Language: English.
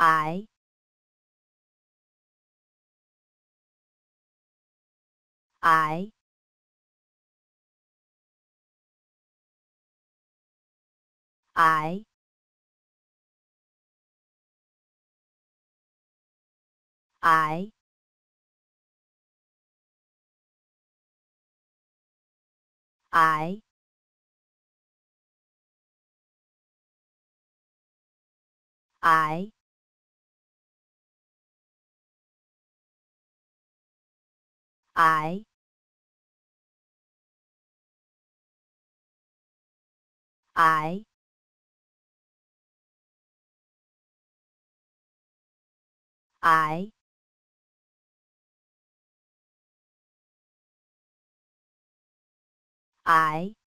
I I I I I I I I I I